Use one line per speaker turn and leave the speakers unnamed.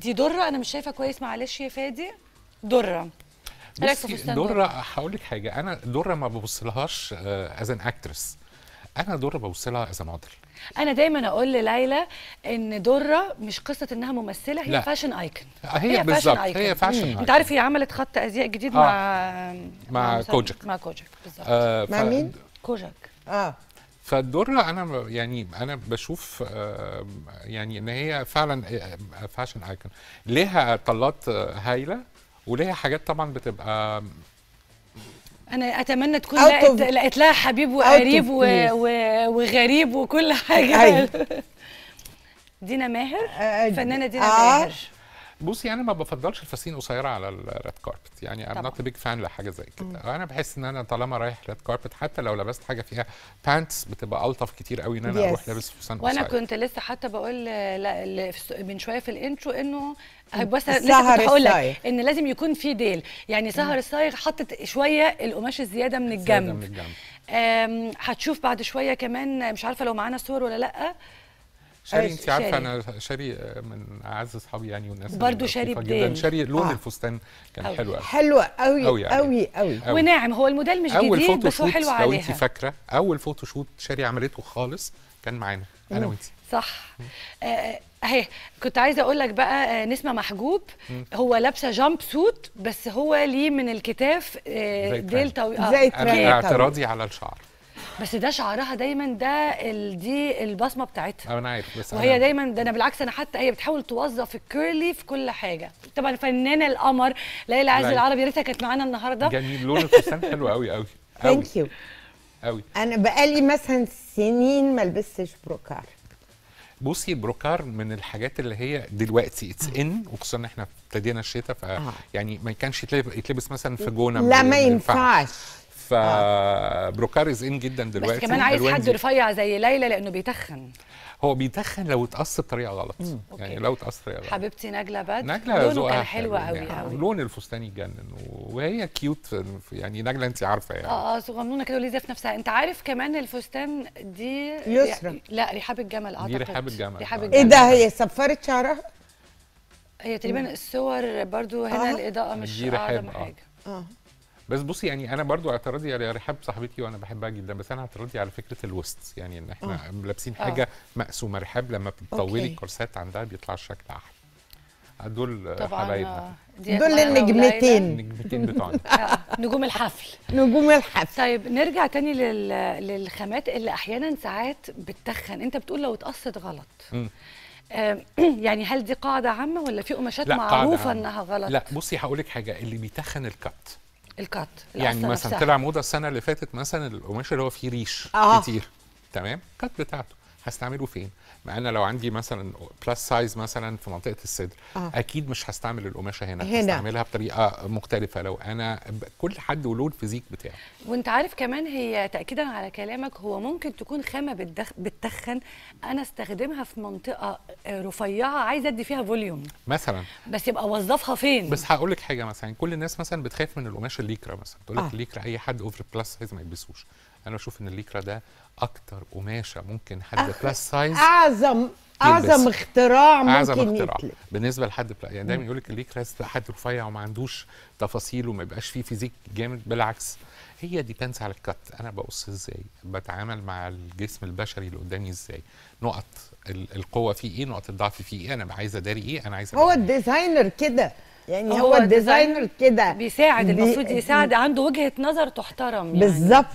دي دره انا مش شايفه كويس معلش يا فادي دره بصي دره
هقول لك حاجه انا دره ما ببصلهاش از آه، ان اكترس انا دره ببصلها از موديل
انا دايما اقول لليلى ان دره مش قصه انها ممثله هي لا. فاشن ايكون آه، هي, هي بالظبط هي فاشن ايكون انت عارف هي عملت خط ازياء جديد آه. مع مع كوجك مع كوجك بالظبط آه ف... مع مين كوجك اه
فالدره انا يعني انا بشوف يعني ان هي فعلا فاشن ايكون ليها طلات آه، هايله وليها حاجات طبعا بتبقى
انا اتمنى تكون لقيت, لقيت لها حبيب وقريب و... و... وغريب وكل حاجه دينا ماهر آه، آه، فنانه دينا آه. ماهر
بصي يعني انا ما بفضلش الفساتين قصيره على الريد كاربت يعني ام نوت بيج فان لحاجه زي كده انا بحس ان انا طالما رايح ريد كاربت حتى لو لبست حاجه فيها بانتس بتبقى الطف كتير قوي ان انا yes. اروح لابس فستان قصير وانا كنت
لسه حتى بقول لا من شويه في الانترو انه بس لسه هقول لك ان لازم يكون في ديل يعني سهر الصايغ حطت شويه القماش الزياده من الجنب هتشوف بعد شويه كمان مش عارفه لو معانا صور ولا لا شاري انت عارفه
انا شاري آه، من اعز اصحابي يعني والناس برضه شاري جدا شاري لون آه. الفستان كان حلو قوي حلو قوي قوي قوي يعني. قوي وناعم
هو الموديل مش جديد بس هو حلو عليها لو انت
فاكره اول فوتو شوت شاري عملته خالص كان معانا انا وانت
صح آه، آه، اهي كنت عايزه اقول لك بقى نسمه محجوب مم. هو لابسه جامب سوت بس هو ليه من الكتاف ديل طويل زي اعتراضي على الشعر بس ده شعرها دايما ده دي البصمه بتاعتها
انا عارف بس وهي أنا... دايما
ده انا بالعكس انا حتى هي بتحاول توظف الكيرلي في كل حاجه طبعا فنانه القمر ليلى عز العربي يا ريتها كانت معانا النهارده جميل
لون الفستان حلو قوي قوي ثانك يو قوي
انا بقالي مثلا سنين ما لبستش بروكار
بصي بروكار من الحاجات اللي هي دلوقتي اتس ان وخصوصا ان احنا ابتدينا الشتاء ف آه. يعني ما كانش يتلبس مثلا في جونه لا ما ينفعش فبروكاريز آه. ان جدا دلوقتي بس كمان عايز حد
رفيع زي ليلى لانه بيتخن
هو بيتخن لو اتقص بطريقه غلط مم. يعني لو اتقص بطريقه غلط
حبيبتي نجله بد نجله لونه كان حلو قوي يعني قوي
لون الفستان يتجنن وهي كيوت يعني نجله انت عارفه يعني
اه اه صغنونه كده وليه في نفسها انت عارف كمان الفستان دي يسرى يعني- لا رحاب الجمل اعتقد دي رحاب الجمل رحاب آه. الجمل ايه ده هي صفرت شعرها هي تقريبا الصور برضو هنا آه. الاضاءه مش اعظم آه. حاجه اه
بس بصي يعني انا برضو اعتراضي على رحاب صاحبتي وانا بحبها جدا بس انا اعتراضي على فكره الوست يعني ان احنا أوه. لابسين آه. حاجه أوه. مقسومه رحاب لما بتطولي الكورسات عندها بيطلع الشكل احلى دول حبايبنا آه، دول النجمتين النجمتين بتوعنا
آه، نجوم الحفل نجوم الحفل طيب نرجع تاني لل... للخامات اللي احيانا ساعات بتتخن انت بتقول لو اتقصت غلط يعني هل دي قاعده عامه ولا في قماشات معروفه انها غلط لا
بصي هقول لك حاجه اللي بيتخن الكات
الكات يعني مثلا طلع
موضه السنه اللي فاتت مثلا القماش اللي هو فيه ريش آه. كتير تمام كات بتاعته هستعمله فين ما انا لو عندي مثلا بلس سايز مثلا في منطقه الصدر آه. اكيد مش هستعمل القماشه هنا, هنا. هستعملها بطريقه مختلفه لو انا كل حد وله الفيزيك بتاعه
وانت عارف كمان هي تاكيدا على كلامك هو ممكن تكون خامه بتدخ... بتخن انا استخدمها في منطقه آه، رفيعه عايزه ادي فيها فوليوم
مثلا بس
يبقى اوظفها فين بس
هقول لك حاجه مثلا كل الناس مثلا بتخاف من القماشه الليكرا مثلا تقول لك آه. الليكرا اي حد اوفر بلس سايز ما يلبسوش انا بشوف ان الليكرا ده اكتر قماشه ممكن حد آه. بلس سايز اعظم
اعظم اختراع ممكن اعظم اختراع يتلك.
بالنسبه لحد بلا يعني دايما يقول لك ليه كراس حد رفيع وما عندوش تفاصيل وما يبقاش فيه فيزيك جامد بالعكس هي ديبنس على الكت انا بقص ازاي بتعامل مع الجسم البشري اللي قدامي ازاي نقط القوه فيه ايه نقط الضعف فيه ايه انا عايز اداري ايه انا عايز هو إيه؟
الديزاينر كده يعني هو, هو الديزاينر كده بيساعد المفروض يساعد عنده وجهه نظر تحترم يعني بالظبط